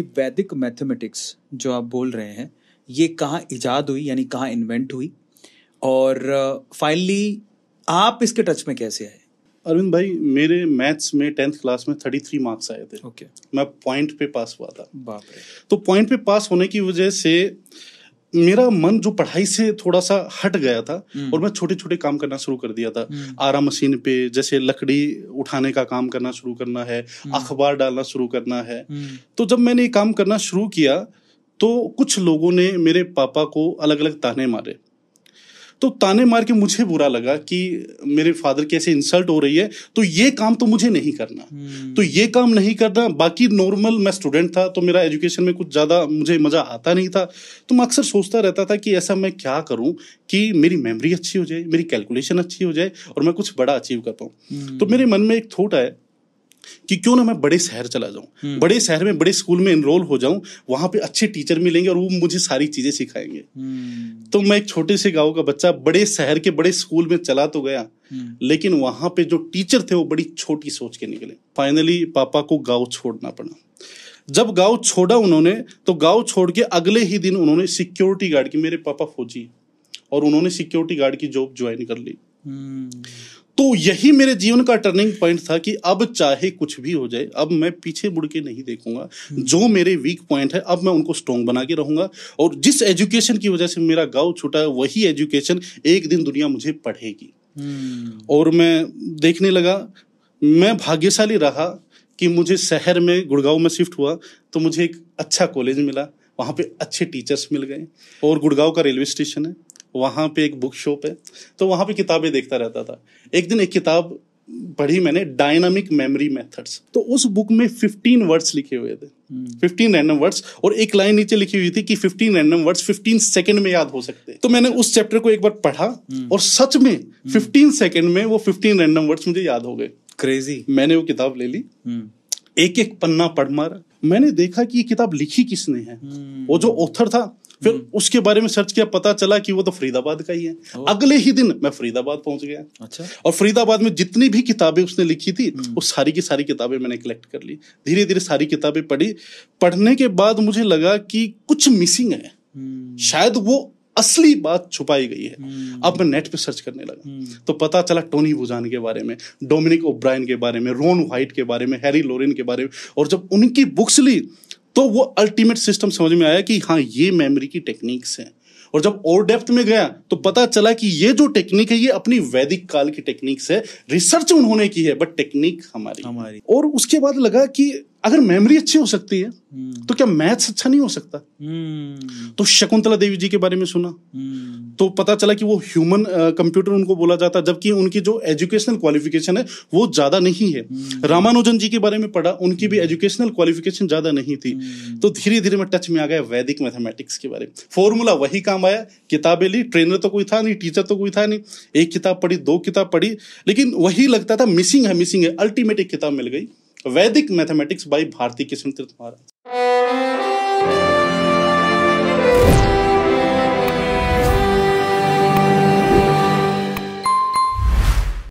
कि वैदिक मैथमेटिक्स जो आप बोल रहे हैं ये कहाँ इजाद हुई यानी कहाँ इन्वेंट हुई और फाइनली आप इसके टच में कैसे आए अरविंद भाई मेरे मैथ्स में टेंथ क्लास में थर्टी थ्री मार्क्स आए थे ओके okay. मैं पॉइंट पे पास हुआ था बाप रे तो पॉइंट पे पास होने की वजह से uh, मेरा मन जो पढ़ाई से थोड़ा सा हट गया था हम्म। और मैं छोटे छोटे काम करना शुरू कर दिया था हम्म। आरा मशीन पे जैसे लकड़ी उठाने का काम करना शुरू करना है हम्म। अखबार डालना शुरू करना है तो जब मैंने ये काम करना शुरू किया तो कुछ लोगों ने मेरे पापा को अलग अलग ताने मारे तो ताने मार के मुझे बुरा लगा कि मेरे फादर कैसे इंसल्ट हो रही है तो ये काम तो मुझे नहीं करना हम्म। तो ये काम नहीं करना बाकी नॉर्मल मैं स्टूडेंट था तो मेरा एजुकेशन में कुछ ज़्यादा मुझे मज़ा आता नहीं था तो मैं अक्सर सोचता रहता था कि ऐसा मैं क्या करूं कि मेरी मेमोरी अच्छी हो जाए मेरी कैलकुलेशन अच्छी हो जाए और मैं कुछ बड़ा अचीव कर पाऊँ हम्म। तो मेरे मन में एक थोट आया कि क्यों ना मैं बड़े शहर चला जाऊं हम्म। बड़े शहर में बड़े स्कूल में इनरोल हो जाऊं वहां पे अच्छे टीचर मिलेंगे और वो मुझे सारी चीजें सिखाएंगे हम्म। तो मैं एक छोटे से गांव का बच्चा बड़े शहर के बड़े स्कूल में चला तो गया हम्म। लेकिन वहां पे जो टीचर थे वो बड़ी छोटी सोच के निकले फाइनली पापा को गाँव छोड़ना पड़ा जब गाँव छोड़ा उन्होंने तो गाँव छोड़ के अगले ही दिन उन्होंने सिक्योरिटी गार्ड की मेरे पापा फौजी और उन्होंने सिक्योरिटी गार्ड की जॉब ज्वाइन कर ली तो यही मेरे जीवन का टर्निंग पॉइंट था कि अब चाहे कुछ भी हो जाए अब मैं पीछे मुड़ के नहीं देखूंगा हम्म। जो मेरे वीक पॉइंट है अब मैं उनको स्ट्रॉन्ग बना के रहूंगा और जिस एजुकेशन की वजह से मेरा गाँव छुटा है वही एजुकेशन एक दिन दुनिया मुझे पढ़ेगी हम्म। और मैं देखने लगा मैं भाग्यशाली रहा कि मुझे शहर में गुड़गांव में शिफ्ट हुआ तो मुझे एक अच्छा कॉलेज मिला वहाँ पे अच्छे टीचर्स मिल गए और गुड़गांव का रेलवे स्टेशन है वहाँ पे एक बुक शॉप है तो वहाँ पे किताबें देखता रहता था एक दिन एक किताब पढ़ी मैंने डायनामिक मेमोरी मेथड्स तो उस बुक में फिफ्टीन वर्ड्स लिखे हुए थे फिफ्टीन रैंडम वर्ड्स और एक लाइन नीचे लिखी हुई थी कि fifteen random words fifteen second में याद हो सकते हैं तो मैंने उस चैप्टर को एक बार पढ़ा हम्म। और सच में फिफ्टीन हम्म। सेकंड में वो फिफ्टीन रैंडम वर्ड्स मुझे याद हो गए क्रेजी मैंने वो किताब ले ली हम्म। एक एक पन्ना पढ़ मारा मैंने देखा कि ये किताब लिखी किसने है हम्म। वो जो ऑथर था फिर हम्म। उसके बारे में सर्च किया पता चला कि वो तो फरीदाबाद का ही है अगले ही दिन मैं फरीदाबाद पहुंच गया अच्छा और फरीदाबाद में जितनी भी किताबें उसने लिखी थी हम्म। वो सारी की सारी किताबें मैंने कलेक्ट कर ली धीरे धीरे सारी किताबें पढ़ी पढ़ने के बाद मुझे लगा कि कुछ मिसिंग है शायद वो असली बात छुपाई गई है हम्म। अब मैं नेट पे सर्च करने लगा हम्म। तो पता चला टोनी बुजान के बारे में डोमिनिक ओब्रायन के बारे में रोन व्हाइट के बारे में हैरी लोरिन के बारे में और जब उनकी बुक्स ली तो वो अल्टीमेट सिस्टम समझ में आया कि हाँ ये मेमोरी की टेक्निक्स हैं और जब और डेप्थ में गया तो पता चला कि ये जो टेक्निक है ये अपनी वैदिक काल की टेक्निक्स है रिसर्च उन्होंने की है बट टेक्निक हमारी हमारी और उसके बाद लगा कि अगर मेमोरी अच्छी हो सकती है हम्म। तो क्या मैथ्स अच्छा नहीं हो सकता हम्म। तो शकुंतला देवी जी के बारे में सुना हम्म। तो पता चला कि वो ह्यूमन कंप्यूटर उनको बोला जाता जबकि उनकी जो एजुकेशनल क्वालिफिकेशन है वो ज्यादा नहीं है रामानुजन जी के बारे में पढ़ा उनकी भी एजुकेशनल क्वालिफिकेशन ज्यादा नहीं थी तो धीरे धीरे मैं टच में आ गया वैदिक मैथमेटिक्स के बारे में फॉर्मूला वही काम आया किताबें ली ट्रेनर तो कोई था नहीं टीचर तो कोई था नहीं एक किताब पढ़ी दो किताब पढ़ी लेकिन वही लगता था मिसिंग है मिसिंग है अल्टीमेट एक किताब मिल गई वैदिक मैथमेटिक्स बाई भारती किशन तीर्थ महाराज